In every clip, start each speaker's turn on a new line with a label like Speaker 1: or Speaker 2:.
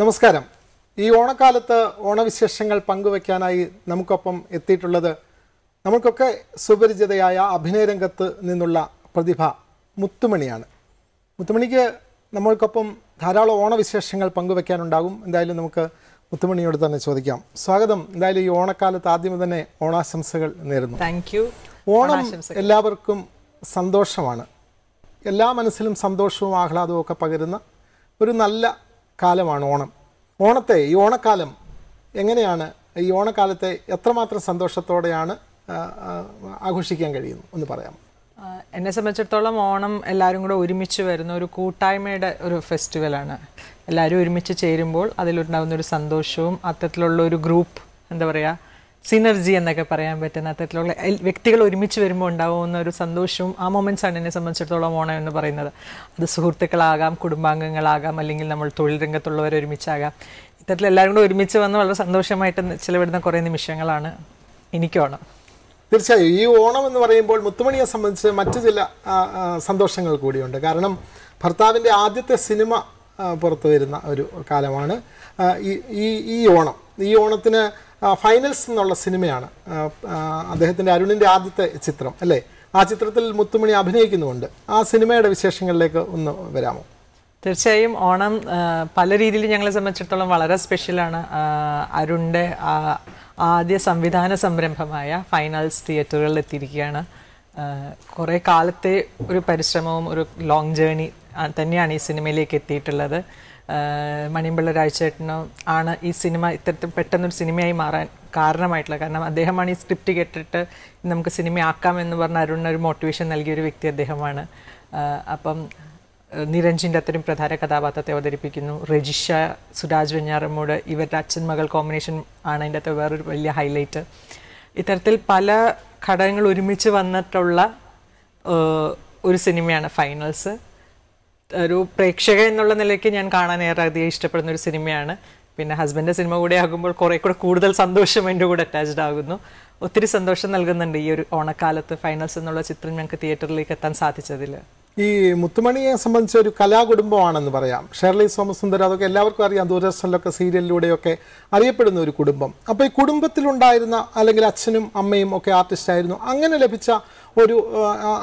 Speaker 1: നമസ്കാരം ഈ ഓണക്കാലത്ത് ഓണവിശേഷങ്ങൾ പങ്കുവയ്ക്കാനായി നമുക്കൊപ്പം എത്തിയിട്ടുള്ളത് നമുക്കൊക്കെ സുപരിചിതയായ അഭിനയരംഗത്ത് നിന്നുള്ള പ്രതിഭ മുത്തുമണിയാണ് മുത്തുമണിക്ക് നമ്മൾക്കൊപ്പം ധാരാളം ഓണവിശേഷങ്ങൾ പങ്കുവയ്ക്കാനുണ്ടാകും എന്തായാലും നമുക്ക് മുത്തുമണിയോട് തന്നെ ചോദിക്കാം സ്വാഗതം എന്തായാലും ഈ ഓണക്കാലത്ത് ആദ്യം തന്നെ ഓണാശംസകൾ നേരുന്നു താങ്ക് യു ഓണം എല്ലാവർക്കും സന്തോഷമാണ് എല്ലാ മനസ്സിലും സന്തോഷവും ആഹ്ലാദവും ഒക്കെ പകരുന്ന ഒരു നല്ല കാലമാണ് ഓണം ഓണത്തെ ഈ ഓണക്കാലം എങ്ങനെയാണ് ഈ ഓണക്കാലത്തെ എത്രമാത്രം സന്തോഷത്തോടെയാണ് ആഘോഷിക്കാൻ കഴിയുന്നു ഒന്ന് പറയാം എന്നെ സംബന്ധിച്ചിടത്തോളം ഓണം എല്ലാവരും കൂടെ ഒരുമിച്ച് വരുന്ന ഒരു
Speaker 2: കൂട്ടായ്മയുടെ ഒരു ഫെസ്റ്റിവലാണ് എല്ലാവരും ഒരുമിച്ച് ചേരുമ്പോൾ അതിലുണ്ടാകുന്ന ഒരു സന്തോഷവും അത്തരത്തിലുള്ള ഒരു ഗ്രൂപ്പ് എന്താ പറയുക സിനർജി എന്നൊക്കെ പറയാൻ പറ്റുന്ന അത്തരത്തിലുള്ള വ്യക്തികൾ ഒരുമിച്ച് വരുമ്പോൾ ഉണ്ടാവുന്ന ഒരു സന്തോഷവും ആ മൊമെന്റ്സ് ആണ് എന്നെ സംബന്ധിച്ചിടത്തോളം ഓണം എന്ന് പറയുന്നത് അത് സുഹൃത്തുക്കളാകാം കുടുംബാംഗങ്ങളാകാം അല്ലെങ്കിൽ നമ്മൾ തൊഴിൽ രംഗത്തുള്ളവർ ഒരുമിച്ചാകാം ഇത്തരത്തിൽ എല്ലാവരും കൂടെ ഒരുമിച്ച് വന്ന് വളരെ സന്തോഷമായിട്ട് ചിലവിടുന്ന കുറേ നിമിഷങ്ങളാണ് എനിക്ക് ഓണം
Speaker 1: തീർച്ചയായും ഈ ഓണം എന്ന് പറയുമ്പോൾ മുത്തുമണിയെ സംബന്ധിച്ച് മറ്റു ചില സന്തോഷങ്ങൾ കൂടിയുണ്ട് കാരണം ഭർത്താവിൻ്റെ ആദ്യത്തെ സിനിമ പുറത്തു വരുന്ന ഒരു കാലമാണ് ഈ ഈ ഓണം ഈ ഓണത്തിന് ഫൈനൽസ് എന്നുള്ള സിനിമയാണ് അദ്ദേഹത്തിൻ്റെ അരുണിൻ്റെ ആദ്യത്തെ ചിത്രം അല്ലേ ആ ചിത്രത്തിൽ മുത്തുമണി അഭിനയിക്കുന്നുമുണ്ട് ആ സിനിമയുടെ വിശേഷങ്ങളിലേക്ക് ഒന്ന് വരാമോ
Speaker 2: തീർച്ചയായും ഓണം പല രീതിയിൽ ഞങ്ങളെ സംബന്ധിച്ചിടത്തോളം വളരെ സ്പെഷ്യലാണ് അരുണിൻ്റെ ആദ്യ സംവിധാന സംരംഭമായ ഫൈനൽസ് തിയേറ്ററുകളിൽ എത്തിയിരിക്കുകയാണ് കുറേ കാലത്തെ ഒരു പരിശ്രമവും ഒരു ലോങ് ജേണി തന്നെയാണ് ഈ സിനിമയിലേക്ക് എത്തിയിട്ടുള്ളത് മണിയമ്പിള്ള രാജേട്ടനും ആണ് ഈ സിനിമ ഇത്തരത്തിൽ പെട്ടെന്നൊരു സിനിമയായി മാറാൻ കാരണമായിട്ടുള്ള കാരണം അദ്ദേഹമാണ് ഈ സ്ക്രിപ്റ്റ് കേട്ടിട്ട് നമുക്ക് സിനിമയാക്കാം എന്ന് പറഞ്ഞ അരുണിന് ഒരു മോട്ടിവേഷൻ നൽകിയ ഒരു വ്യക്തി അദ്ദേഹമാണ് അപ്പം നിരഞ്ജിൻ്റെ അത്രയും പ്രധാന കഥാപാത്രത്തെ അവതരിപ്പിക്കുന്നു രജിഷ സുരാജ് വെഞ്ഞാറമ്മൂട് ഇവരുടെ അച്ഛൻ മകൾ കോമ്പിനേഷൻ ആണ് അതിൻ്റെ അകത്ത് വേറൊരു വലിയ ഹൈലൈറ്റ് ഇത്തരത്തിൽ പല ഘടകങ്ങൾ ഒരുമിച്ച് വന്നിട്ടുള്ള ഒരു സിനിമയാണ് ഫൈനൽസ് ഒരു പ്രേക്ഷക എന്നുള്ള നിലയ്ക്ക് ഞാൻ കാണാൻ ഏറെ അധികം ഇഷ്ടപ്പെടുന്ന ഒരു സിനിമയാണ് പിന്നെ ഹസ്ബൻഡ് സിനിമ കൂടെ ആകുമ്പോൾ കുറേ കൂടെ കൂടുതൽ സന്തോഷം എൻ്റെ കൂടെ അറ്റാച്ച്ഡ് ആകുന്നു ഒത്തിരി സന്തോഷം നൽകുന്നുണ്ട് ഈ ഒരു ഓണക്കാലത്ത് ഫൈനൽസ് എന്നുള്ള ചിത്രം ഞങ്ങൾക്ക് തിയേറ്ററിലേക്ക് എത്താൻ സാധിച്ചതിൽ
Speaker 1: ഈ മുത്തുമണിയെ സംബന്ധിച്ച ഒരു കലാകുടുംബമാണെന്ന് പറയാം ഷെർലി സോമസുന്ദർ അതൊക്കെ എല്ലാവർക്കും അറിയാം ദൂരദർശനിലൊക്കെ സീരിയലിലൂടെയൊക്കെ അറിയപ്പെടുന്ന ഒരു കുടുംബം അപ്പോൾ ഈ കുടുംബത്തിലുണ്ടായിരുന്ന അല്ലെങ്കിൽ അച്ഛനും അമ്മയും ഒക്കെ ആർട്ടിസ്റ്റ് ആയിരുന്നു അങ്ങനെ ലഭിച്ച ഒരു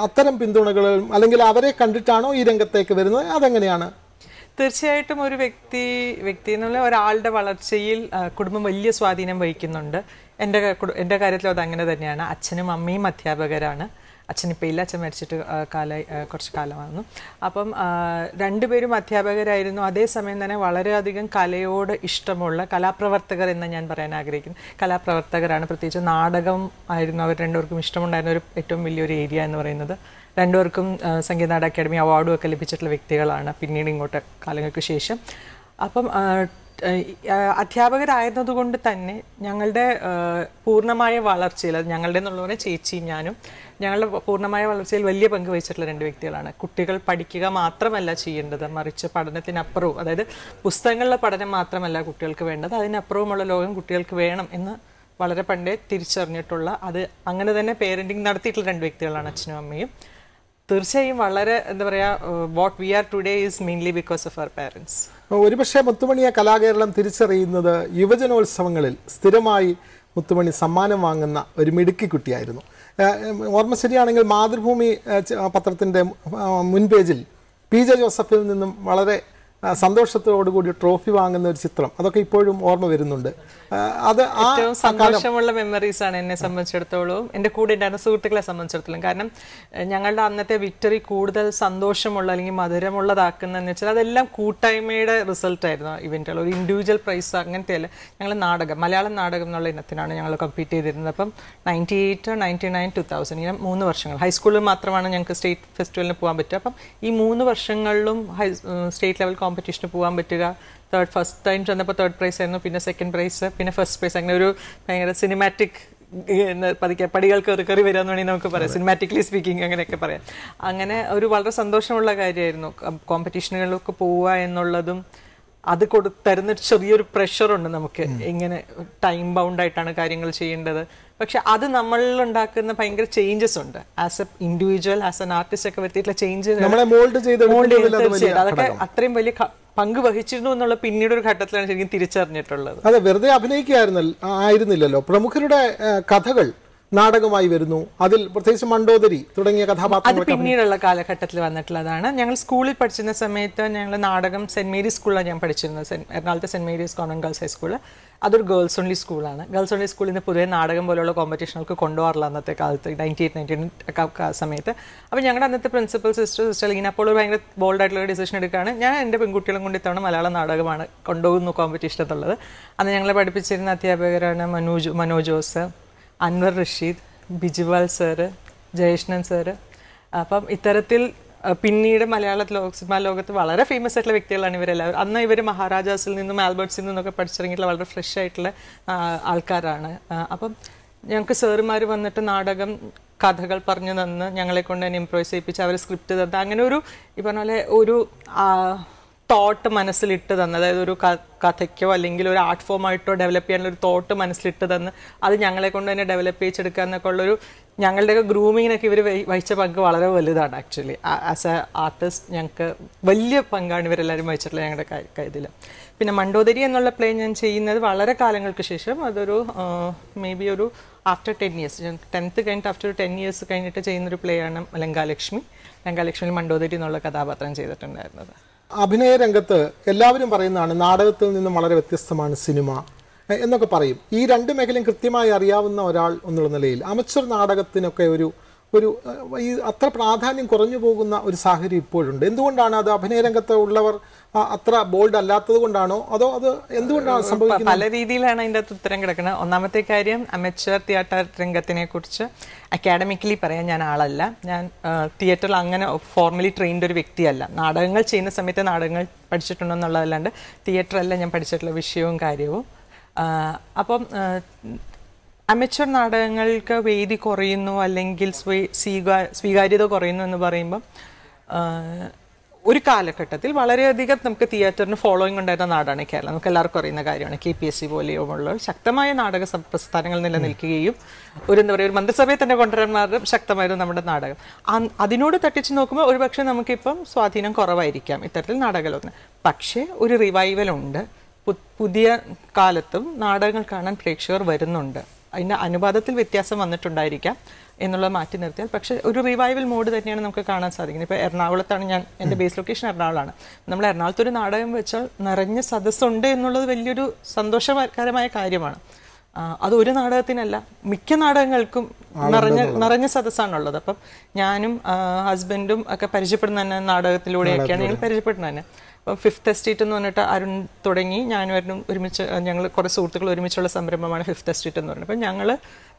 Speaker 1: അത്തരം പിന്തുണകളും അല്ലെങ്കിൽ അവരെ കണ്ടിട്ടാണോ ഈ രംഗത്തേക്ക് വരുന്നത് അതെങ്ങനെയാണ്
Speaker 2: തീർച്ചയായിട്ടും ഒരു വ്യക്തി വ്യക്തി എന്നുള്ള ഒരാളുടെ വളർച്ചയിൽ കുടുംബം വലിയ സ്വാധീനം വഹിക്കുന്നുണ്ട് എൻ്റെ എൻ്റെ കാര്യത്തിലും അത് അങ്ങനെ തന്നെയാണ് അച്ഛനും അമ്മയും അധ്യാപകരാണ് അച്ഛനിപ്പോൾ ഇല്ല അച്ഛൻ മരിച്ചിട്ട് കാല കുറച്ച് കാലമായിരുന്നു അപ്പം രണ്ടുപേരും അധ്യാപകരായിരുന്നു അതേസമയം തന്നെ വളരെയധികം കലയോട് ഇഷ്ടമുള്ള കലാപ്രവർത്തകർ എന്ന് ഞാൻ പറയാൻ ആഗ്രഹിക്കുന്നു കലാപ്രവർത്തകരാണ് പ്രത്യേകിച്ച് നാടകം ആയിരുന്നു അവർ രണ്ടുപേർക്കും ഇഷ്ടമുണ്ടായിരുന്ന ഒരു ഏറ്റവും വലിയൊരു ഏരിയ എന്ന് പറയുന്നത് രണ്ടുപേർക്കും സംഗീത അക്കാദമി അവാർഡും ഒക്കെ ലഭിച്ചിട്ടുള്ള വ്യക്തികളാണ് പിന്നീട് ഇങ്ങോട്ട് കാലങ്ങൾക്ക് ശേഷം അപ്പം അധ്യാപകരായിരുന്നതുകൊണ്ട് തന്നെ ഞങ്ങളുടെ പൂർണ്ണമായ വളർച്ചയിൽ ഞങ്ങളുടെ എന്നുള്ളവരെ ചേച്ചിയും ഞാനും ഞങ്ങളുടെ പൂർണ്ണമായ വളർച്ചയിൽ വലിയ പങ്ക് വഹിച്ചിട്ടുള്ള രണ്ട് വ്യക്തികളാണ് കുട്ടികൾ പഠിക്കുക മാത്രമല്ല ചെയ്യേണ്ടത് മറിച്ച് പഠനത്തിനപ്പുറവും അതായത് പുസ്തകങ്ങളിലെ പഠനം മാത്രമല്ല കുട്ടികൾക്ക് വേണ്ടത് അതിനപ്പുറവുമുള്ള ലോകം കുട്ടികൾക്ക് വേണം എന്ന് വളരെ പണ്ടേ തിരിച്ചറിഞ്ഞിട്ടുള്ള അത് അങ്ങനെ തന്നെ പേരൻറ്റിങ് നടത്തിയിട്ടുള്ള രണ്ട് വ്യക്തികളാണ് അച്ഛനും അമ്മയും തീർച്ചയായും വളരെ എന്താ പറയാ what we are today is mainly because of our parents
Speaker 1: ഒരുപക്ഷെ മുത്തുമണിയെ കലാകേരളം തിരിച്ചറിയുന്നത് യുവജനോത്സവങ്ങളിൽ സ്ഥിരമായി മുത്തുമണി സമ്മാനം വാങ്ങുന്ന ഒരു മിടുക്കി കുട്ടിയായിരുന്നു ഓർമ്മ ശരിയാണെങ്കിൽ മാതൃഭൂമി പത്രത്തിൻ്റെ മുൻ പേജിൽ പി ജെ ജോസഫിൽ നിന്നും വളരെ സന്തോഷത്തോടുകൂടി ട്രോഫി വാങ്ങുന്ന ഒരു ചിത്രം അതൊക്കെ ഇപ്പോഴും ഓർമ്മ വരുന്നുണ്ട് അത് ഏറ്റവും സന്തോഷമുള്ള
Speaker 2: മെമ്മറീസ് ആണ് എന്നെ സംബന്ധിച്ചിടത്തോളം എൻ്റെ കൂടെ ഉണ്ടായിരുന്ന സുഹൃത്തുക്കളെ സംബന്ധിച്ചിടത്തോളം കാരണം ഞങ്ങളുടെ അന്നത്തെ വിക്ടറി കൂടുതൽ സന്തോഷമുള്ള അല്ലെങ്കിൽ മധുരമുള്ളതാക്കുന്നതെന്ന് വെച്ചാൽ അതെല്ലാം കൂട്ടായ്മയുടെ ആയിരുന്നു ഇവൻ്റുകൾ ഒരു ഇൻഡിവിജ്വൽ പ്രൈസ് അല്ല ഞങ്ങൾ നാടകം മലയാളം നാടകം എന്നുള്ള ഇനത്തിനാണ് ഞങ്ങൾ കമ്പീറ്റ് ചെയ്തിരുന്നത് അപ്പം ninety eight ninety nine two thousand ഇങ്ങനെ മൂന്ന് വർഷങ്ങൾ ഹൈസ്കൂളിൽ മാത്രമാണ് ഞങ്ങൾക്ക് സ്റ്റേറ്റ് ഫെസ്റ്റിവലിന് പോകാൻ പറ്റുക അപ്പം ഈ മൂന്ന് വർഷങ്ങളിലും ഹൈ സ്റ്റേറ്റ് ലെവൽ കോമ്പ കോമ്പറ്റീഷന് പോകാൻ പറ്റുക തേർഡ് ഫസ്റ്റ് ടൈം ചെന്നപ്പോൾ തേർഡ് പ്രൈസ് ആയിരുന്നു പിന്നെ സെക്കൻഡ് പ്രൈസ് പിന്നെ ഫസ്റ്റ് പ്രൈസ് അങ്ങനെ ഒരു ഭയങ്കര സിനിമാറ്റിക് പതിക്കുക പടികൾക്ക് കയറി കയറി വരിക എന്ന് നമുക്ക് പറയാം സിനിമാറ്റിക്കലി സ്പീക്കിംഗ് അങ്ങനെയൊക്കെ പറയാം അങ്ങനെ ഒരു വളരെ സന്തോഷമുള്ള കാര്യമായിരുന്നു കോമ്പറ്റീഷനുകളിലൊക്കെ പോവുക എന്നുള്ളതും അത് കൊടുത്തരുന്ന ചെറിയൊരു പ്രഷറുണ്ട് നമുക്ക് ഇങ്ങനെ ടൈം ബൗണ്ട് ആയിട്ടാണ് കാര്യങ്ങൾ ചെയ്യേണ്ടത് പക്ഷെ അത് നമ്മളിൽ ഉണ്ടാക്കുന്ന ഭയങ്കര ചേഞ്ചസ് ഉണ്ട് as a individual as an artist ഒക്കെ വരുത്തിയിട്ടുള്ള ചേഞ്ച് അതൊക്കെ അത്രയും വലിയ പങ്ക് വഹിച്ചിരുന്നു എന്നുള്ള പിന്നീട് ഒരു ഘട്ടത്തിലാണ് ശരിക്കും തിരിച്ചറിഞ്ഞിട്ടുള്ളത്
Speaker 1: അതെ വെറുതെ അഭിനയിക്കുകയായിരുന്നല്ലോ ആയിരുന്നില്ലല്ലോ പ്രമുഖരുടെ കഥകൾ നാടകമായി വരുന്നു അതിൽ പ്രത്യേകിച്ച് മണ്ടോദരി തുടങ്ങിയ കഥാപാത്രങ്ങൾ പിന്നീടുള്ള
Speaker 2: കാലഘട്ടത്തിൽ വന്നിട്ടുള്ളതാണ് ഞങ്ങൾ സ്കൂളിൽ പഠിച്ചിരുന്ന സമയത്ത് ഞങ്ങൾ നാടകം സെന്റ് മേരീസ് സ്കൂളിലാണ് ഞാൻ പഠിച്ചിരുന്നത് എറണാകുളത്തെ saint Mary's convent girls high school അതൊരു ഗേൾസ് ഓൺലി സ്കൂളാണ് ഗേൾസ് ഓൺലി സ്കൂളിൽ നിന്ന് പുതിയ നാടകം പോലുള്ള കോമ്പറ്റീഷനുകൾക്ക് കൊണ്ടുപോകാറില്ല അന്നത്തെ കാലത്ത് നയൻറ്റി എയ്റ്റ് നയൻറ്റി ഒക്കെ സമയത്ത് അപ്പോൾ ഞങ്ങളുടെ അന്നത്തെ പ്രിൻസിപ്പൽ സിസ്റ്റർ സിസ്റ്റർ ലീന അപ്പോൾ ഒരു ഭയങ്കര ബോൾഡ് ആയിട്ടുള്ള ഡിസിഷൻ എടുക്കുകയാണ് ഞാൻ എൻ്റെ പെൺകുട്ടികളും കൊണ്ട് ഇത്തവണ മലയാള നാടകമാണ് കൊണ്ടുപോകുന്നു കോമ്പറ്റീഷൻ എന്നുള്ളത് അന്ന് ഞങ്ങളെ പഠിപ്പിച്ചിരുന്ന അധ്യാപകരാണ് മനോജ് മനോജോസ് അൻവർ റഷീദ് ബിജുവാൽ സാറ് ജയഷ്ണൻ സാറ് അപ്പം ഇത്തരത്തിൽ പിന്നീട് മലയാള ലോക സിനിമാ ലോകത്ത് വളരെ ഫേമസ് ആയിട്ടുള്ള വ്യക്തികളാണ് ഇവരെല്ലാവരും അന്ന് ഇവർ മഹാരാജാസിൽ നിന്നും ആൽബർട്ട്സിൽ നിന്നൊക്കെ പഠിച്ചിറങ്ങിയിട്ടുള്ള വളരെ ഫ്രഷ് ആയിട്ടുള്ള ആൾക്കാരാണ് അപ്പം ഞങ്ങൾക്ക് സാറുമാർ വന്നിട്ട് നാടകം കഥകൾ പറഞ്ഞു തന്ന് ഞങ്ങളെ കൊണ്ട് തന്നെ ഇംപ്രൈസ് ചെയ്യിപ്പിച്ച് അവർ സ്ക്രിപ്റ്റ് തന്ന് അങ്ങനെ ഒരു ഈ പറഞ്ഞ പോലെ ഒരു തോട്ട് മനസ്സിലിട്ട് തന്ന് അതായത് ഒരു കഥയ്ക്കോ അല്ലെങ്കിൽ ഒരു ആർട്ട് ഫോമായിട്ടോ ഡെവലപ്പ് ചെയ്യാനുള്ള ഒരു തോട്ട് മനസ്സിലിട്ട് തന്ന് അത് ഞങ്ങളെ കൊണ്ട് തന്നെ ഡെവലപ്പ് ചെയ്തെടുക്കുക എന്നൊക്കെ ഉള്ളൊരു ഞങ്ങളുടെയൊക്കെ ഗ്രൂമിങ്ങിനൊക്കെ ഇവർ വഹിച്ച പങ്ക് വളരെ വലുതാണ് ആക്ച്വലി ആസ് എ ആർട്ടിസ്റ്റ് ഞങ്ങൾക്ക് വലിയ പങ്കാണ് ഇവരെല്ലാവരും വഹിച്ചിട്ടുള്ളത് ഞങ്ങളുടെ കൈതിൽ പിന്നെ മണ്ടോദരി എന്നുള്ള പ്ലേ ഞാൻ ചെയ്യുന്നത് വളരെ കാലങ്ങൾക്ക് ശേഷം അതൊരു മേ ബി ഒരു ആഫ്റ്റർ ടെൻ ഇയേഴ്സ് ടെൻത്ത് കഴിഞ്ഞിട്ട് ആഫ്റ്റർ ടെൻ ഇയേഴ്സ് കഴിഞ്ഞിട്ട് ചെയ്യുന്നൊരു പ്ലേ ആണ് ലങ്കാലക്ഷ്മി ലങ്കാലക്ഷ്മിയിൽ മണ്ടോദരി എന്നുള്ള കഥാപാത്രം ചെയ്തിട്ടുണ്ടായിരുന്നത്
Speaker 1: അഭിനയ രംഗത്ത് എല്ലാവരും പറയുന്നതാണ് നാടകത്തിൽ നിന്നും വളരെ വ്യത്യസ്തമാണ് സിനിമ എന്നൊക്കെ പറയും ഈ രണ്ട് മേഖലയും കൃത്യമായി അറിയാവുന്ന ഒരാൾ എന്നുള്ള നിലയിൽ അമച്ചർ നാടകത്തിനൊക്കെ ഒരു ഒരു ഈ അത്ര പ്രാധാന്യം കുറഞ്ഞു പോകുന്ന ഒരു സാഹചര്യം ഇപ്പോഴുണ്ട് എന്തുകൊണ്ടാണ് അത് അഭിനയ രംഗത്ത് ഉള്ളവർ അത്ര ബോൾഡ് അല്ലാത്തത് കൊണ്ടാണോ അതോ അത് എന്തുകൊണ്ടാണ് സംഭവിക്കുന്നത് പല
Speaker 2: രീതിയിലാണ് അതിന്റെ ഉത്തരം കിടക്കുന്നത് ഒന്നാമത്തെ കാര്യം അമേച്ചർ തിയേറ്റർ രംഗത്തിനെ കുറിച്ച് അക്കാഡമിക്കലി പറയാൻ ഞാൻ ആളല്ല ഞാൻ തിയേറ്ററിൽ അങ്ങനെ ഫോർമലി ട്രെയിൻഡ് ഒരു വ്യക്തിയല്ല നാടകങ്ങൾ ചെയ്യുന്ന സമയത്ത് നാടകങ്ങൾ പഠിച്ചിട്ടുണ്ടെന്നുള്ളതല്ലാണ്ട് തിയേറ്ററല്ല ഞാൻ പഠിച്ചിട്ടുള്ള വിഷയവും കാര്യവും അപ്പം അമേച്ചർ നാടകങ്ങൾക്ക് വേദി കുറയുന്നു അല്ലെങ്കിൽ സ്വീകാര്യത കുറയുന്നു എന്ന് പറയുമ്പം ഒരു കാലഘട്ടത്തിൽ വളരെയധികം നമുക്ക് തിയേറ്ററിന് ഫോളോയിങ് ഉണ്ടായിരുന്ന നാടാണ് കേരളം നമുക്ക് എല്ലാവർക്കും അറിയുന്ന കാര്യമാണ് കെ പി എസ് സി പോലെയുമുള്ള ശക്തമായ നാടക പ്രസ്ഥാനങ്ങൾ നിലനിൽക്കുകയും ഒരു എന്താ പറയുക ഒരു മന്ത്രിസഭയെ തന്നെ കൊണ്ടുവരാന്മാരുടെ ശക്തമായിരുന്നു നമ്മുടെ നാടകം അതിനോട് തട്ടിച്ച് നോക്കുമ്പോൾ ഒരുപക്ഷെ നമുക്കിപ്പം സ്വാധീനം കുറവായിരിക്കാം ഇത്തരത്തിൽ നാടകലോകത്തിന് പക്ഷേ ഒരു റിവൈവൽ ഉണ്ട് പുതിയ കാലത്തും നാടകങ്ങൾ കാണാൻ പ്രേക്ഷകർ വരുന്നുണ്ട് അതിൻ്റെ അനുപാതത്തിൽ വ്യത്യാസം വന്നിട്ടുണ്ടായിരിക്കാം എന്നുള്ളത് മാറ്റി നിർത്തിയാൽ പക്ഷേ ഒരു റിവൈവൽ മോഡ് തന്നെയാണ് നമുക്ക് കാണാൻ സാധിക്കുന്നത് ഇപ്പോൾ എറണാകുളത്താണ് ഞാൻ എൻ്റെ ബേസ് ലൊക്കേഷൻ എറണാകുളമാണ് നമ്മൾ എറണാകുളത്തൊരു ഒരു നാടകം വെച്ചാൽ നിറഞ്ഞ സദസ്സുണ്ട് എന്നുള്ളത് വലിയൊരു സന്തോഷകരമായ കാര്യമാണ് അത് ഒരു നാടകത്തിനല്ല മിക്ക നാടകങ്ങൾക്കും നിറഞ്ഞ നിറഞ്ഞ സദസ്സാണുള്ളത് അപ്പം ഞാനും ഹസ്ബൻഡും ഒക്കെ പരിചയപ്പെടുന്ന തന്നെ നാടകത്തിലൂടെയൊക്കെയാണ് ഞങ്ങൾ പരിചയപ്പെടുന്നത് തന്നെ ഫിഫ്ത്ത് എസ്റ്റേറ്റ് എന്ന് പറഞ്ഞിട്ട് അരുൺ തുടങ്ങി ഞാനും ഒരുമിച്ച് ഞങ്ങൾ കുറേ സുഹൃത്തുക്കൾ ഒരുമിച്ചുള്ള സംരംഭമാണ് ഫിഫ്ത്ത് എസ്റ്റേറ്റ് എന്ന് പറഞ്ഞത് അപ്പം ഞങ്ങൾ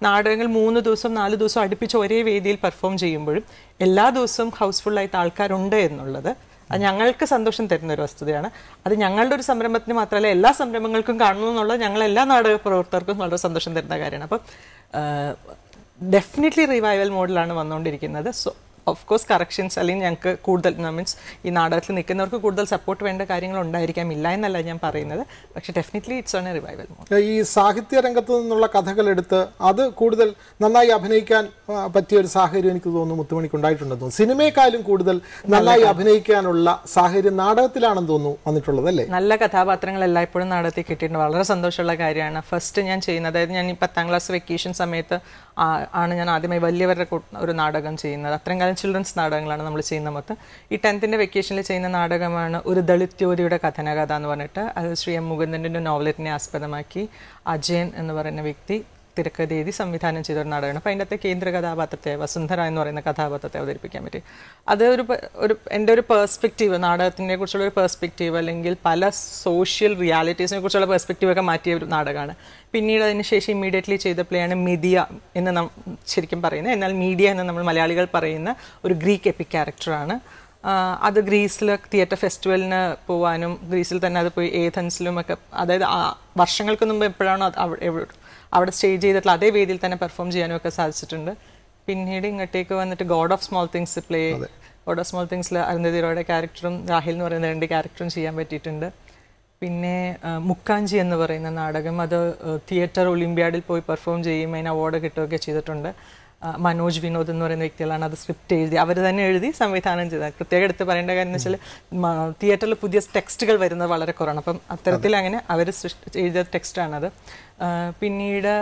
Speaker 2: നാടകങ്ങൾ മൂന്ന് ദിവസം നാല് ദിവസം അടുപ്പിച്ച് ഒരേ വേദിയിൽ പെർഫോം ചെയ്യുമ്പോഴും എല്ലാ ദിവസവും ഹൗസ്ഫുള്ളായിട്ട് ആൾക്കാരുണ്ട് എന്നുള്ളത് അത് ഞങ്ങൾക്ക് സന്തോഷം തരുന്ന ഒരു വസ്തുതയാണ് അത് ഞങ്ങളുടെ ഒരു സംരംഭത്തിന് മാത്രമല്ല എല്ലാ സംരംഭങ്ങൾക്കും കാണുന്നു എന്നുള്ളത് ഞങ്ങൾ എല്ലാ നാടക പ്രവർത്തകർക്കും വളരെ സന്തോഷം തരുന്ന കാര്യമാണ് അപ്പം ഡെഫിനറ്റ്ലി റിവൈവൽ മോഡലാണ് വന്നുകൊണ്ടിരിക്കുന്നത് സോ ഓഫ് കോഴ്സ് കറക്ഷൻസ് അല്ലെങ്കിൽ ഞങ്ങൾക്ക് കൂടുതൽ മീൻസ് ഈ നാടകത്തിൽ നിൽക്കുന്നവർക്ക് കൂടുതൽ സപ്പോർട്ട് വേണ്ട കാര്യങ്ങൾ ഉണ്ടായിരിക്കാം ഇല്ല എന്നല്ല ഞാൻ പറയുന്നത് പക്ഷെ definitely it's on a revival
Speaker 1: ഈ സാഹിത്യ രംഗത്ത് നിന്നുള്ള കഥകൾ എടുത്ത് അത് കൂടുതൽ നന്നായി അഭിനയിക്കാൻ പറ്റിയ ഒരു സാഹചര്യം എനിക്ക് തോന്നുന്നു മുത്തുമണിക്ക് ഉണ്ടായിട്ടുണ്ടെന്ന് തോന്നുന്നു സിനിമയെക്കാളും കൂടുതൽ നന്നായി അഭിനയിക്കാനുള്ള സാഹചര്യം നാടകത്തിലാണെന്ന് തോന്നുന്നു വന്നിട്ടുള്ളത് അല്ലേ
Speaker 2: നല്ല കഥാപാത്രങ്ങൾ എല്ലായ്പ്പോഴും നാടകത്തിൽ കിട്ടിയിട്ടുണ്ട് വളരെ സന്തോഷമുള്ള കാര്യമാണ് ഫസ്റ്റ് ഞാൻ ചെയ്യുന്നത് അതായത് ഞാൻ ഈ പത്താം ക്ലാസ് വെക്കേഷൻ സമയത്ത് ആണ് ഞാൻ ആദ്യമായി വലിയവരുടെ ഒരു നാടകം ചെയ്യുന്നത് അത്രയും കാലം ചിൽഡ്രൻസ് നാടകങ്ങളാണ് നമ്മൾ ചെയ്യുന്ന മൊത്തം ഈ ടെൻത്തിൻ്റെ വെക്കേഷനിൽ ചെയ്യുന്ന നാടകമാണ് ഒരു ദളിത് യോധിയുടെ കഥനകഥ എന്ന് പറഞ്ഞിട്ട് അത് ശ്രീ എം മുകുന്ദൻ്റെ നോവലറ്റിനെ ആസ്പദമാക്കി അജയൻ എന്ന് പറയുന്ന വ്യക്തി തിരക്കഥ എഴുതി സംവിധാനം ചെയ്ത ഒരു നാടകമാണ് അപ്പം അതിൻ്റെ കേന്ദ്ര കഥാപാത്രത്തെ വസുന്ധര എന്ന് പറയുന്ന കഥാപാത്രത്തെ അവതരിപ്പിക്കാൻ പറ്റി അത് ഒരു ഒരു എൻ്റെ ഒരു പേഴ്സ്പെക്റ്റീവ് നാടകത്തിനെ കുറിച്ചുള്ള ഒരു പേഴ്സ്പെക്റ്റീവ് അല്ലെങ്കിൽ പല സോഷ്യൽ റിയാലിറ്റീസിനെ കുറിച്ചുള്ള ഒക്കെ മാറ്റിയ ഒരു നാടകമാണ് പിന്നീട് അതിനുശേഷം ഇമ്മീഡിയറ്റ്ലി ചെയ്ത പ്ലേയാണ് മിതിയ എന്ന് നാം ശരിക്കും പറയുന്നത് എന്നാൽ മീഡിയ എന്ന് നമ്മൾ മലയാളികൾ പറയുന്ന ഒരു ഗ്രീക്ക് എപ്പിക് ക്യാരക്ടറാണ് അത് ഗ്രീസിൽ തിയേറ്റർ ഫെസ്റ്റിവലിന് പോവാനും ഗ്രീസിൽ തന്നെ അത് പോയി ഏഥൻസിലും ഒക്കെ അതായത് വർഷങ്ങൾക്ക് മുമ്പ് എപ്പോഴാണോ അവിടെ സ്റ്റേജ് ചെയ്തിട്ടുള്ള അതേ വേദിയിൽ തന്നെ പെർഫോം ചെയ്യാനും ഒക്കെ സാധിച്ചിട്ടുണ്ട് പിന്നീട് ഇങ്ങോട്ടേക്ക് വന്നിട്ട് God of Small Things play God of Small തിങ്സിൽ അരുന്ധതിരോയുടെ ക്യാരക്ടറും രാഹിൽ എന്ന് പറയുന്ന രണ്ട് ക്യാരക്ടറും ചെയ്യാൻ പറ്റിയിട്ടുണ്ട് പിന്നെ മുക്കാഞ്ചി എന്ന് പറയുന്ന നാടകം അത് തിയേറ്റർ ഒളിമ്പ്യാഡിൽ പോയി പെർഫോം ചെയ്യും അതിന് അവാർഡ് കിട്ടുകയൊക്കെ ചെയ്തിട്ടുണ്ട് മനോജ് വിനോദ് എന്ന് പറയുന്ന വ്യക്തികളാണ് അത് സ്ക്രിപ്റ്റ് എഴുതി അവർ തന്നെ എഴുതി സംവിധാനം ചെയ്ത പ്രത്യേകം എടുത്ത് പറയേണ്ട കാര്യം എന്ന് വെച്ചാൽ തിയേറ്ററിൽ പുതിയ ടെക്സ്റ്റുകൾ വരുന്നത് വളരെ കുറവാണ് അപ്പം അത്തരത്തിൽ അങ്ങനെ അവർ എഴുതിയ ടെക്സ്റ്റാണത് പിന്നീട്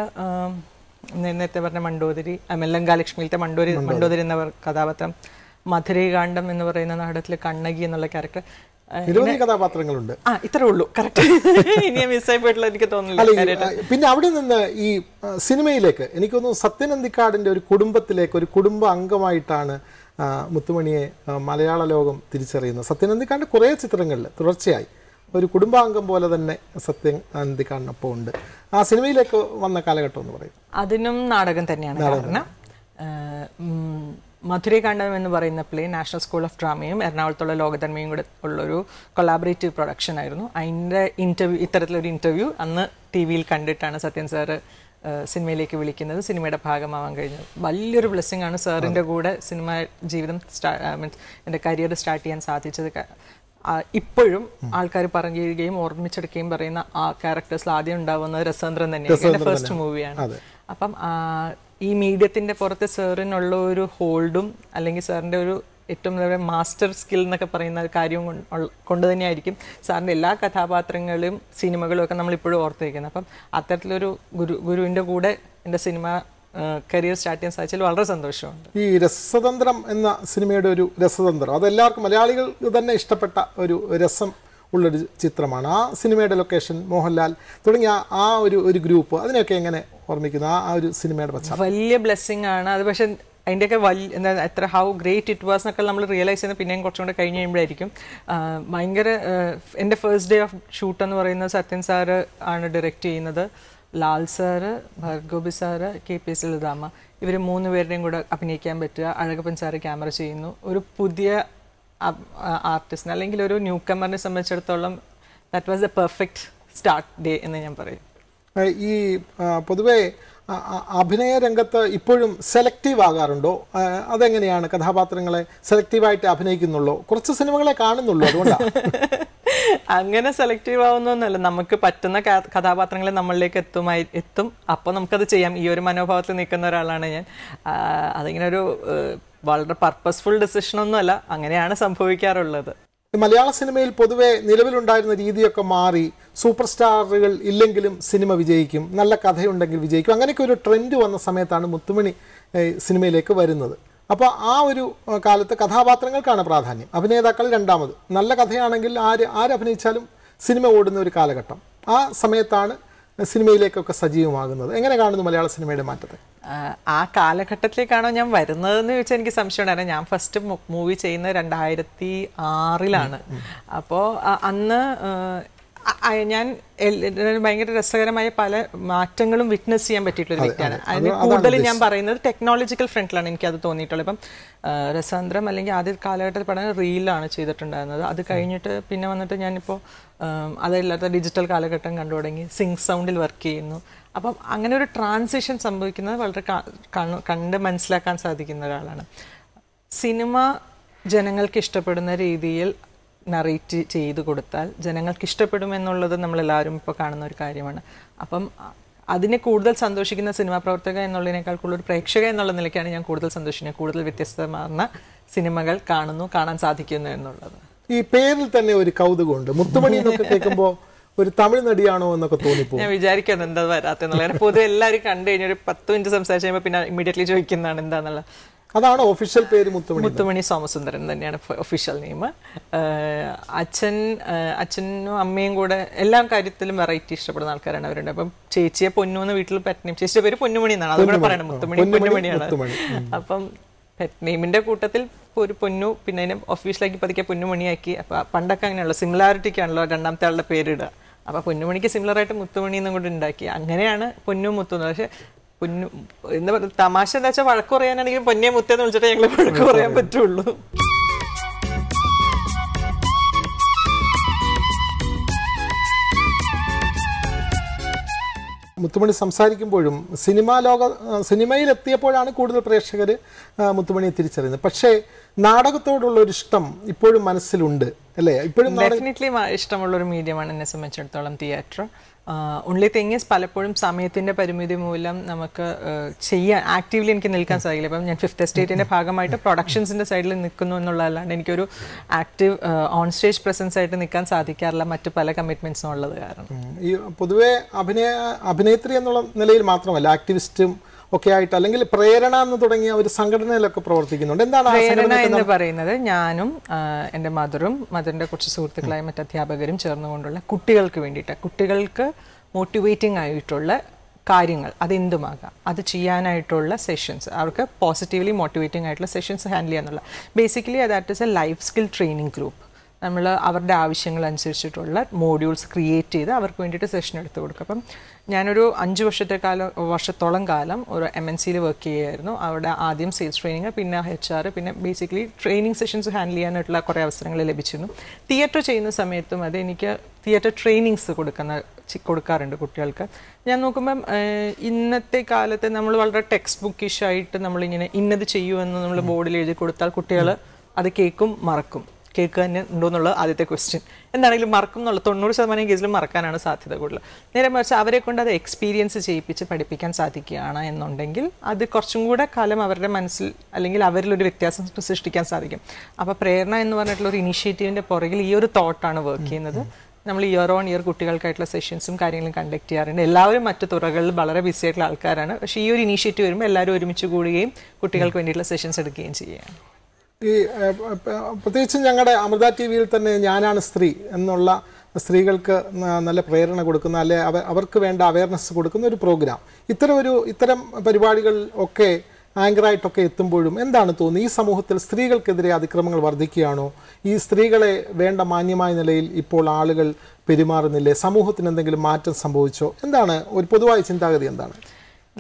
Speaker 2: നേരത്തെ പറഞ്ഞ മണ്ടോദരി മെല്ലങ്കാലക്ഷ്മിയിലത്തെ മണ്ടോരി മണ്ടോതിരി എന്ന കഥാപാത്രം മധുരൈകാന്ഡം എന്ന് പറയുന്ന നാടകത്തിലെ കണ്ണകി എന്നുള്ള ക്യാരക്ടർ നിരവധി
Speaker 1: കഥാപാത്രങ്ങളുണ്ട് ആ ഇത്രേ ഉള്ളൂ കറക്റ്റ് ഇനിയും എനിക്ക് തോന്നുന്നില്ല പിന്നെ അവിടെ നിന്ന് ഈ സിനിമയിലേക്ക് എനിക്ക് സത്യനന്ദിക്കാടിന്റെ ഒരു കുടുംബത്തിലേക്ക് ഒരു കുടുംബ അംഗമായിട്ടാണ് മുത്തുമണിയെ മലയാള ലോകം തിരിച്ചറിയുന്നത് സത്യനന്ദിക്കാടിന്റെ കുറേ ചിത്രങ്ങളിൽ തുടർച്ചയായി ഒരു കുടുംബാംഗം പോലെ തന്നെ സത്യം അനന്തി ഉണ്ട് ആ സിനിമയിലേക്ക് വന്ന കാലഘട്ടം എന്ന് പറയും
Speaker 2: അതിനും നാടകം തന്നെയാണ് കാരണം മധുരൈകണ്ഠം എന്ന് പറയുന്ന പ്ലേ നാഷണൽ സ്കൂൾ ഓഫ് ഡ്രാമയും എറണാകുളത്തുള്ള ലോകതന്മയും കൂടെ ഉള്ളൊരു കൊളാബറേറ്റീവ് പ്രൊഡക്ഷൻ ആയിരുന്നു അതിൻ്റെ ഇൻ്റർവ്യൂ ഇത്തരത്തിലൊരു ഇൻ്റർവ്യൂ അന്ന് ടി വിയിൽ കണ്ടിട്ടാണ് സത്യൻ സാറ് സിനിമയിലേക്ക് വിളിക്കുന്നത് സിനിമയുടെ ഭാഗമാവാൻ കഴിഞ്ഞത് വലിയൊരു ബ്ലെസ്സിങ് ആണ് സാറിൻ്റെ കൂടെ സിനിമ ജീവിതം സ്റ്റാ മീൻസ് എൻ്റെ കരിയർ സ്റ്റാർട്ട് ചെയ്യാൻ സാധിച്ചത് ഇപ്പോഴും ആൾക്കാർ പറയുകയും ഓർമ്മിച്ചെടുക്കുകയും പറയുന്ന ആ ക്യാരക്ടേഴ്സിൽ ആദ്യം ഉണ്ടാവുന്നത് രസതന്ത്രം തന്നെയാണ് എൻ്റെ ഫസ്റ്റ് മൂവിയാണ് അപ്പം ഈ മീഡിയത്തിൻ്റെ പുറത്ത് സാറിനുള്ള ഒരു ഹോൾഡും അല്ലെങ്കിൽ സാറിൻ്റെ ഒരു ഏറ്റവും നല്ല മാസ്റ്റർ സ്കിൽ എന്നൊക്കെ പറയുന്ന കാര്യവും കൊണ്ട് തന്നെയായിരിക്കും സാറിൻ്റെ എല്ലാ കഥാപാത്രങ്ങളും സിനിമകളും ഒക്കെ നമ്മളിപ്പോഴും ഓർത്ത് വയ്ക്കുന്നത് അപ്പം അത്തരത്തിലൊരു ഗുരു ഗുരുവിൻ്റെ കൂടെ എൻ്റെ സിനിമ കരിയർ സ്റ്റാർട്ട് ചെയ്യാൻ സാധിച്ചതിൽ വളരെ സന്തോഷമുണ്ട്
Speaker 1: ഈ രസതന്ത്രം എന്ന സിനിമയുടെ ഒരു രസതന്ത്രം അതെല്ലാവർക്കും മലയാളികൾ തന്നെ ഇഷ്ടപ്പെട്ട ഒരു രസം ഉള്ളൊരു ചിത്രമാണ് ആ സിനിമയുടെ ലൊക്കേഷൻ മോഹൻലാൽ തുടങ്ങിയ ആ ഒരു ഒരു ഗ്രൂപ്പ് അതിനെയൊക്കെ എങ്ങനെ ഓർമ്മിക്കുന്നു ആ ഒരു സിനിമയുടെ പശ്ചാത്തലം
Speaker 2: വലിയ ബ്ലെസ്സിങ് ആണ് അത് പക്ഷെ അതിൻ്റെയൊക്കെ വലിയ എന്താ എത്ര ഹൗ ഗ്രേറ്റ് ഇറ്റ് വാസ് എന്നൊക്കെ നമ്മൾ റിയലൈസ് ചെയ്യുന്നത് പിന്നെയും കുറച്ചും കൂടെ കഴിഞ്ഞ് കഴിയുമ്പോഴായിരിക്കും ഭയങ്കര എൻ്റെ ഫസ്റ്റ് ഡേ ഓഫ് ഷൂട്ട് എന്ന് പറയുന്നത് സത്യൻ സാറ് ആണ് ഡയറക്റ്റ് ചെയ്യുന്നത് ലാൽ സാറ് ഭാർഗോബി സാറ് കെ പി എസ് ലതാമ ഇവർ മൂന്ന് പേരുടെയും കൂടെ അഭിനയിക്കാൻ പറ്റുക അഴകപ്പൻ സാറ് ക്യാമറ ചെയ്യുന്നു ഒരു പുതിയ ആർട്ടിസ്റ്റിന് അല്ലെങ്കിൽ ഒരു ന്യൂ കമറിനെ സംബന്ധിച്ചിടത്തോളം that was a perfect start day എന്ന് ഞാൻ പറയും
Speaker 1: ഈ പൊതുവേ അഭിനയ രംഗത്ത് ഇപ്പോഴും സെലക്റ്റീവ് ആകാറുണ്ടോ അതെങ്ങനെയാണ് കഥാപാത്രങ്ങളെ സെലക്റ്റീവായിട്ട് അഭിനയിക്കുന്നുള്ളൂ കുറച്ച് സിനിമകളെ കാണുന്നുള്ളൂ അതുകൊണ്ടാണ്
Speaker 2: അങ്ങനെ സെലക്റ്റീവ് ആവുന്നൊന്നുമല്ല നമുക്ക് പറ്റുന്ന കഥാപാത്രങ്ങളെ നമ്മളിലേക്ക് എത്തുമായി എത്തും അപ്പോൾ നമുക്കത് ചെയ്യാം ഈ ഒരു മനോഭാവത്തിൽ നിൽക്കുന്ന ഒരാളാണ് ഞാൻ അതിങ്ങനെ ഒരു വളരെ പർപ്പസ്ഫുൾ ഡിസിഷനൊന്നുമല്ല അങ്ങനെയാണ് സംഭവിക്കാറുള്ളത്
Speaker 1: മലയാള സിനിമയിൽ പൊതുവെ നിലവിലുണ്ടായിരുന്ന രീതിയൊക്കെ മാറി സൂപ്പർ സ്റ്റാറുകൾ ഇല്ലെങ്കിലും സിനിമ വിജയിക്കും നല്ല കഥയുണ്ടെങ്കിൽ വിജയിക്കും അങ്ങനെയൊക്കെ ഒരു ട്രെൻഡ് വന്ന സമയത്താണ് മുത്തുമണി സിനിമയിലേക്ക് വരുന്നത് അപ്പോൾ ആ ഒരു കാലത്ത് കഥാപാത്രങ്ങൾക്കാണ് പ്രാധാന്യം അഭിനേതാക്കൾ രണ്ടാമത് നല്ല കഥയാണെങ്കിൽ ആര് ആര് അഭിനയിച്ചാലും സിനിമ ഓടുന്ന ഒരു കാലഘട്ടം ആ സമയത്താണ് സിനിമയിലേക്കൊക്കെ സജീവമാകുന്നത് എങ്ങനെ കാണുന്നു മലയാള സിനിമയുടെ മാറ്റത്തെ
Speaker 2: ആ കാലഘട്ടത്തിലേക്കാണോ ഞാൻ വരുന്നതെന്ന് ചോദിച്ചാൽ എനിക്ക് സംശയമുണ്ടായിരുന്നു ഞാൻ ഫസ്റ്റ് മൂവി ചെയ്യുന്നത് രണ്ടായിരത്തി ആറിലാണ് അപ്പോൾ അന്ന് ഞാൻ ഭയങ്കര രസകരമായ പല മാറ്റങ്ങളും വിറ്റ്നസ് ചെയ്യാൻ പറ്റിയിട്ടുള്ള ഒരു വ്യക്തിയാണ് അതിന് കൂടുതൽ ഞാൻ പറയുന്നത് ടെക്നോളജിക്കൽ ഫ്രണ്ടിലാണ് എനിക്ക് അത് തോന്നിയിട്ടുള്ളത് ഇപ്പം രസാന്തരം അല്ലെങ്കിൽ ആദ്യ കാലഘട്ടത്തിൽ പഠനം റീലാണ് ചെയ്തിട്ടുണ്ടായിരുന്നത് അത് കഴിഞ്ഞിട്ട് പിന്നെ വന്നിട്ട് ഞാനിപ്പോൾ അതല്ലാത്ത ഡിജിറ്റൽ കാലഘട്ടം കണ്ടു തുടങ്ങി സിങ് സൗണ്ടിൽ വർക്ക് ചെയ്യുന്നു അപ്പം അങ്ങനെ ഒരു ട്രാൻസിഷൻ സംഭവിക്കുന്നത് വളരെ കണ്ട് മനസ്സിലാക്കാൻ സാധിക്കുന്ന ഒരാളാണ് സിനിമ ജനങ്ങൾക്ക് ഇഷ്ടപ്പെടുന്ന രീതിയിൽ നറേറ്റ് ചെയ്ത് കൊടുത്താൽ ജനങ്ങൾക്ക് ഇഷ്ടപ്പെടുമെന്നുള്ളത് നമ്മളെല്ലാവരും ഇപ്പോൾ കാണുന്ന ഒരു കാര്യമാണ് അപ്പം അതിനെ കൂടുതൽ സന്തോഷിക്കുന്ന സിനിമാ പ്രവർത്തക എന്നുള്ളതിനേക്കാൾ കൂടുതൽ ഒരു പ്രേക്ഷക എന്നുള്ള നിലയ്ക്കാണ് ഞാൻ കൂടുതൽ സന്തോഷിക്കുന്നത് കൂടുതൽ വ്യത്യസ്തമാർന്ന സിനിമകൾ കാണുന്നു കാണാൻ സാധിക്കുന്നു എന്നുള്ളത്
Speaker 1: ഈ പേരിൽ തന്നെ ഒരു കൗതുകമുണ്ട് മുത്തുമണി എന്നൊക്കെ കേൾക്കുമ്പോൾ ഒരു തമിഴ് നടിയാണോ എന്നൊക്കെ തോന്നിപ്പോ ഞാൻ
Speaker 2: വിചാരിക്കുന്നത് എന്താ വരാത്തെന്നുള്ളത് പൊതുവെ എല്ലാവരും കണ്ടു കഴിഞ്ഞാൽ ഒരു പത്ത് മിനിറ്റ് സംസാരിച്ച് കഴിയുമ്പോൾ പിന്നെ ഇമ്മീഡിയറ്റ്ലി ചോദിക്കുന്നതാണ് എന്താന്നുള്ളത് അതാണ് ഒഫീഷ്യൽ പേര് മുത്തുമണി മുത്തുമണി സോമസുന്ദരൻ തന്നെയാണ് ഒഫീഷ്യൽ നെയിം അച്ഛൻ അച്ഛനും അമ്മയും കൂടെ എല്ലാ കാര്യത്തിലും വെറൈറ്റി ഇഷ്ടപ്പെടുന്ന ആൾക്കാരാണ് അവരുണ്ട് അപ്പം ചേച്ചിയെ പൊന്നു എന്ന് വീട്ടിൽ നെയിം ചേച്ചിയുടെ പേര് പൊന്നുമണി എന്നാണ് അതുകൂടെ പറയണം മുത്തുമണി പൊന്നുമണിയാണ് അപ്പം നെയിമിന്റെ കൂട്ടത്തിൽ ഒരു പൊന്നു പിന്നെ അതിനെ ഒഫീഷ്യലാക്കി പതുക്കെ പൊന്നുമണിയാക്കി അപ്പൊ പണ്ടൊക്കെ അങ്ങനെയുള്ള സിമിലാരിറ്റിക്കാണല്ലോ രണ്ടാമത്തെ ആളുടെ പേരിടുക അപ്പൊ പൊന്നുമണിക്ക് സിമിലർ ആയിട്ട് മുത്തുമണി എന്നും കൂടി ഉണ്ടാക്കി അങ്ങനെയാണ് പൊന്നും മുത്തുന്നത് പക്ഷെ പൊന്നു എന്ന് തമാശ എന്താ വെച്ചാൽ വഴക്ക് പറയാനാണെങ്കിൽ പൊന്നെ മുത്തേന്ന് വിളിച്ചിട്ട് ഞങ്ങൾ വഴക്ക് പറയാൻ പറ്റുള്ളൂ
Speaker 1: മുത്തുമണി സംസാരിക്കുമ്പോഴും സിനിമാ ലോക സിനിമയിലെത്തിയപ്പോഴാണ് കൂടുതൽ പ്രേക്ഷകർ മുത്തുമണിയെ തിരിച്ചറിയുന്നത് പക്ഷേ നാടകത്തോടുള്ള ഒരു ഇഷ്ടം ഇപ്പോഴും മനസ്സിലുണ്ട് അല്ലേ ഇപ്പോഴും ഡെഫിനറ്റ്ലി
Speaker 2: ഇഷ്ടമുള്ള ഒരു മീഡിയമാണ് എന്നെ സംബന്ധിച്ചിടത്തോളം തിയേറ്റർ ഉള്ളി തിങ് ഈസ് പലപ്പോഴും സമയത്തിൻ്റെ പരിമിതി മൂലം നമുക്ക് ചെയ്യാൻ ആക്റ്റീവ്ലി എനിക്ക് നിൽക്കാൻ സാധിക്കില്ല ഇപ്പം ഞാൻ ഫിഫ്ത്ത് എസ്റ്റേറ്റിൻ്റെ ഭാഗമായിട്ട് പ്രൊഡക്ഷൻസിൻ്റെ സൈഡിൽ നിൽക്കുന്നു എന്നുള്ളതല്ലാണ്ട് എനിക്കൊരു ആക്റ്റീവ് ഓൺ സ്റ്റേജ് പ്രസൻസ് ആയിട്ട് നിൽക്കാൻ സാധിക്കാറില്ല മറ്റ് പല കമ്മിറ്റ്മെൻസും ഉള്ളത് കാരണം
Speaker 1: ഈ പൊതുവേ അഭിനയ അഭിനേത്രി എന്നുള്ള നിലയിൽ മാത്രമല്ല ആക്ടിവിസ്റ്റും ഒക്കെ ആയിട്ട് അല്ലെങ്കിൽ പ്രേരണ എന്ന് തുടങ്ങിയ ഒരു സംഘടനയിലൊക്കെ പ്രവർത്തിക്കുന്നുണ്ട് എന്താണ് പ്രേരണ എന്ന്
Speaker 2: പറയുന്നത് ഞാനും എൻ്റെ മദറും മദറിൻ്റെ കുറച്ച് സുഹൃത്തുക്കളായ മറ്റ് അധ്യാപകരും ചേർന്നുകൊണ്ടുള്ള കുട്ടികൾക്ക് വേണ്ടിയിട്ട് കുട്ടികൾക്ക് മോട്ടിവേറ്റിംഗ് ആയിട്ടുള്ള കാര്യങ്ങൾ അതെന്തുമാകാം അത് ചെയ്യാനായിട്ടുള്ള സെഷൻസ് അവർക്ക് പോസിറ്റീവ്ലി മോട്ടിവേറ്റിംഗ് ആയിട്ടുള്ള സെഷൻസ് ഹാൻഡിൽ ചെയ്യാന്നുള്ള basically that is a life skill training group നമ്മൾ അവരുടെ ആവശ്യങ്ങൾ അനുസരിച്ചിട്ടുള്ള മോഡ്യൂൾസ് ക്രിയേറ്റ് ചെയ്ത് അവർക്ക് വേണ്ടിയിട്ട് സെഷൻ എടുത്തു കൊടുക്കും അപ്പം ഞാനൊരു അഞ്ച് വർഷത്തെ കാലം വർഷത്തോളം കാലം ഒരു എം എൻ സിയിൽ വർക്ക് ചെയ്യുമായിരുന്നു അവിടെ ആദ്യം സെയിൽസ് ട്രെയിനിങ് പിന്നെ എച്ച് ആർ പിന്നെ ബേസിക്കലി ട്രെയിനിങ് സെഷൻസ് ഹാൻഡിൽ ചെയ്യാനായിട്ടുള്ള കുറേ അവസരങ്ങൾ ലഭിച്ചിരുന്നു തിയേറ്റർ ചെയ്യുന്ന സമയത്തും അത് എനിക്ക് തിയേറ്റർ ട്രെയിനിങ്സ് കൊടുക്കുന്ന കൊടുക്കാറുണ്ട് കുട്ടികൾക്ക് ഞാൻ നോക്കുമ്പം ഇന്നത്തെ കാലത്ത് നമ്മൾ വളരെ ടെക്സ്റ്റ് ബുക്കിഷായിട്ട് നമ്മളിങ്ങനെ ഇന്നത് ചെയ്യുമെന്ന് നമ്മൾ ബോർഡിൽ എഴുതി കൊടുത്താൽ കുട്ടികൾ അത് കേൾക്കും മറക്കും കേൾക്കുക തന്നെ ഉണ്ടോ എന്നുള്ള ആദ്യത്തെ ക്വസ്റ്റ്യൻ എന്താണെങ്കിലും മറക്കും എന്നുള്ള തൊണ്ണൂറ് ശതമാനം കേസിൽ മറക്കാനാണ് സാധ്യത കൂടുതൽ നേരെ മറിച്ച് അവരെ കൊണ്ട് അത് എക്സ്പീരിയൻസ് ചെയ്യിപ്പിച്ച് പഠിപ്പിക്കാൻ സാധിക്കുകയാണ് എന്നുണ്ടെങ്കിൽ അത് കുറച്ചും കൂടെ കാലം അവരുടെ മനസ്സിൽ അല്ലെങ്കിൽ അവരിലൊരു വ്യത്യാസം സൃഷ്ടിക്കാൻ സാധിക്കും അപ്പോൾ പ്രേരണ എന്ന് പറഞ്ഞിട്ടുള്ള ഒരു ഇനിഷ്യേറ്റീവിൻ്റെ പുറകിൽ ഈ ഒരു തോട്ടാണ് വർക്ക് ചെയ്യുന്നത് നമ്മൾ ഇയർ ഓൺ ഇയർ കുട്ടികൾക്കായിട്ടുള്ള സെഷൻസും കാര്യങ്ങളും കണ്ടക്ട് ചെയ്യാറുണ്ട് എല്ലാവരും മറ്റു തുറകളിൽ വളരെ ബിസി ആയിട്ടുള്ള ആൾക്കാരാണ് പക്ഷേ ഈ ഒരു ഇനീഷ്യേറ്റീവ് വരുമ്പോൾ എല്ലാവരും ഒരുമിച്ച് കൂടുകയും കുട്ടികൾക്ക് വേണ്ടിയിട്ടുള്ള സെഷൻസ് എടുക്കുകയും ചെയ്യുകയാണ്
Speaker 1: ഈ പ്രത്യേകിച്ച് ഞങ്ങളുടെ അമൃത ടി വിയിൽ തന്നെ ഞാനാണ് സ്ത്രീ എന്നുള്ള സ്ത്രീകൾക്ക് നല്ല പ്രേരണ കൊടുക്കുന്ന അല്ലെ അവർക്ക് വേണ്ട അവയർനെസ് കൊടുക്കുന്ന ഒരു പ്രോഗ്രാം ഇത്തരം ഒരു ഇത്തരം പരിപാടികൾ ഒക്കെ ആങ്കറായിട്ടൊക്കെ എത്തുമ്പോഴും എന്താണ് തോന്നി ഈ സമൂഹത്തിൽ സ്ത്രീകൾക്കെതിരെ അതിക്രമങ്ങൾ വർദ്ധിക്കുകയാണോ ഈ സ്ത്രീകളെ വേണ്ട മാന്യമായ നിലയിൽ ഇപ്പോൾ ആളുകൾ പെരുമാറുന്നില്ലേ സമൂഹത്തിന് എന്തെങ്കിലും മാറ്റം സംഭവിച്ചോ എന്താണ് ഒരു പൊതുവായ ചിന്താഗതി എന്താണ്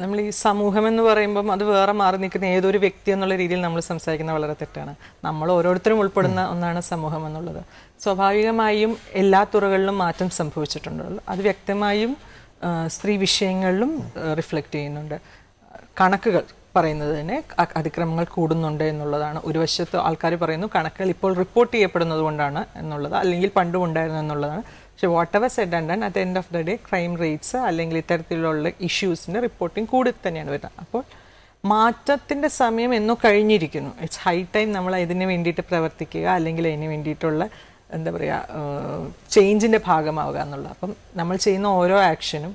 Speaker 2: നമ്മൾ ഈ സമൂഹം എന്ന് പറയുമ്പം അത് വേറെ മാറി നിൽക്കുന്ന ഏതൊരു വ്യക്തി എന്നുള്ള രീതിയിൽ നമ്മൾ സംസാരിക്കുന്ന വളരെ തെറ്റാണ് നമ്മൾ ഓരോരുത്തരും ഉൾപ്പെടുന്ന ഒന്നാണ് സമൂഹം എന്നുള്ളത് സ്വാഭാവികമായും എല്ലാ തുറകളിലും മാറ്റം സംഭവിച്ചിട്ടുണ്ടല്ലോ അത് വ്യക്തമായും സ്ത്രീ വിഷയങ്ങളിലും റിഫ്ലക്റ്റ് ചെയ്യുന്നുണ്ട് കണക്കുകൾ പറയുന്നത് തന്നെ അതിക്രമങ്ങൾ കൂടുന്നുണ്ട് എന്നുള്ളതാണ് ഒരു വശത്ത് ആൾക്കാർ പറയുന്നു കണക്കുകൾ ഇപ്പോൾ റിപ്പോർട്ട് ചെയ്യപ്പെടുന്നത് കൊണ്ടാണ് എന്നുള്ളത് അല്ലെങ്കിൽ പണ്ടും ഉണ്ടായിരുന്നു എന്നുള്ളതാണ് പക്ഷെ whatever said and done at end of the day crime rates അല്ലെങ്കിൽ ഇത്തരത്തിലുള്ള ഇഷ്യൂസിൻ്റെ റിപ്പോർട്ടിംഗ് കൂടി തന്നെയാണ് വരുന്നത് അപ്പോൾ മാറ്റത്തിൻ്റെ സമയം എന്നോ കഴിഞ്ഞിരിക്കുന്നു ഇറ്റ്സ് ഹൈ ടൈം നമ്മൾ ഇതിന് വേണ്ടിയിട്ട് പ്രവർത്തിക്കുക അല്ലെങ്കിൽ അതിന് വേണ്ടിയിട്ടുള്ള എന്താ പറയുക ചേഞ്ചിൻ്റെ ഭാഗമാവുക എന്നുള്ളത് അപ്പം നമ്മൾ ചെയ്യുന്ന ഓരോ ആക്ഷനും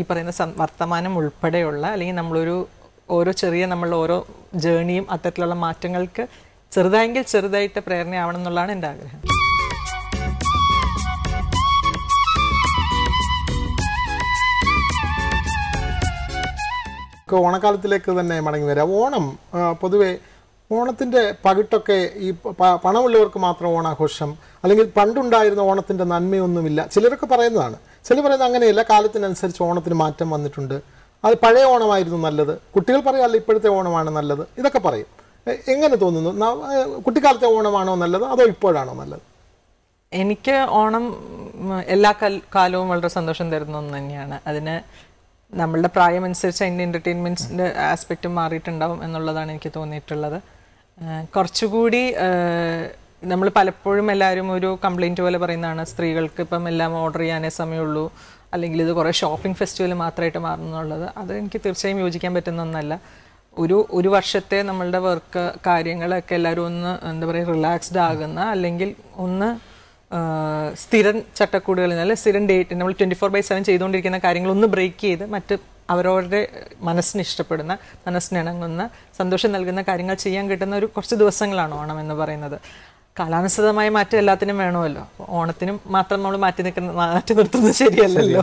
Speaker 2: ഈ പറയുന്ന വർത്തമാനം ഉൾപ്പെടെയുള്ള അല്ലെങ്കിൽ നമ്മളൊരു ഓരോ ചെറിയ നമ്മളുടെ ഓരോ ജേണിയും അത്തരത്തിലുള്ള മാറ്റങ്ങൾക്ക് ചെറുതായെങ്കിൽ ചെറുതായിട്ട് പ്രേരണയാവണം എന്നുള്ളതാണ് എൻ്റെ ആഗ്രഹം
Speaker 1: നമുക്ക് ഓണക്കാലത്തിലേക്ക് തന്നെ മടങ്ങി വരാം ഓണം പൊതുവെ ഓണത്തിൻ്റെ പകിട്ടൊക്കെ ഈ പണമുള്ളവർക്ക് മാത്രം ഓണാഘോഷം അല്ലെങ്കിൽ പണ്ടുണ്ടായിരുന്ന ഓണത്തിൻ്റെ നന്മയൊന്നുമില്ല ചിലരൊക്കെ പറയുന്നതാണ് ചിലർ പറയുന്നത് അങ്ങനെയല്ല കാലത്തിനനുസരിച്ച് ഓണത്തിന് മാറ്റം വന്നിട്ടുണ്ട് അത് പഴയ ഓണമായിരുന്നു നല്ലത് കുട്ടികൾ പറയാമല്ലോ ഇപ്പോഴത്തെ ഓണമാണ് നല്ലത് ഇതൊക്കെ പറയും എങ്ങനെ തോന്നുന്നു കുട്ടിക്കാലത്തെ ഓണമാണോ നല്ലത് അതോ ഇപ്പോഴാണോ നല്ലത് എനിക്ക്
Speaker 2: ഓണം എല്ലാ കാലവും വളരെ സന്തോഷം തരുന്ന ഒന്ന് തന്നെയാണ് അതിന് നമ്മളുടെ പ്രായം അനുസരിച്ച് അതിൻ്റെ എൻ്റർടൈൻമെൻറ്റ്സിൻ്റെ ആസ്പെക്റ്റ് മാറിയിട്ടുണ്ടാവും എന്നുള്ളതാണ് എനിക്ക് തോന്നിയിട്ടുള്ളത് കുറച്ചുകൂടി നമ്മൾ പലപ്പോഴും എല്ലാവരും ഒരു കംപ്ലൈൻറ്റ് പോലെ പറയുന്നതാണ് സ്ത്രീകൾക്ക് ഇപ്പം എല്ലാം ഓർഡർ ചെയ്യാനേ സമയമുള്ളൂ അല്ലെങ്കിൽ ഇത് കുറേ ഷോപ്പിംഗ് ഫെസ്റ്റിവൽ മാത്രമായിട്ട് മാറുന്നുള്ളത് അത് എനിക്ക് തീർച്ചയായും യോജിക്കാൻ പറ്റുന്ന ഒന്നല്ല ഒരു ഒരു വർഷത്തെ നമ്മളുടെ വർക്ക് കാര്യങ്ങളൊക്കെ എല്ലാവരും ഒന്ന് എന്താ പറയുക റിലാക്സ്ഡ് ആകുന്ന അല്ലെങ്കിൽ ഒന്ന് സ്ഥിരം ചട്ടക്കൂടുകളിൽ നിന്ന് സ്ഥിരം ഡേറ്റ് നമ്മൾ ട്വൻറ്റി ഫോർ ബൈ സെവൻ ചെയ്തുകൊണ്ടിരിക്കുന്ന കാര്യങ്ങളൊന്ന് ബ്രേക്ക് ചെയ്ത് മറ്റ് അവരവരുടെ മനസ്സിന് ഇഷ്ടപ്പെടുന്ന മനസ്സിനിണങ്ങുന്ന സന്തോഷം നൽകുന്ന കാര്യങ്ങൾ ചെയ്യാൻ കിട്ടുന്ന ഒരു കുറച്ച് ദിവസങ്ങളാണ് ഓണം എന്ന് പറയുന്നത് കാലാനുസൃതമായ മാറ്റം എല്ലാത്തിനും വേണമല്ലോ ഓണത്തിനും മാത്രം നമ്മൾ മാറ്റി നിൽക്കുന്ന മാറ്റി നിർത്തുന്നത് ശരിയല്ലല്ലോ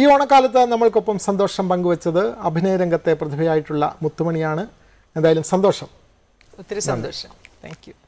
Speaker 1: ഈ ഓണക്കാലത്ത് നമ്മൾക്കൊപ്പം സന്തോഷം പങ്കുവച്ചത് അഭിനയ രംഗത്തെ പ്രതിഭയായിട്ടുള്ള മുത്തുമണിയാണ് എന്തായാലും സന്തോഷം
Speaker 2: ഒത്തിരി സന്തോഷം താങ്ക്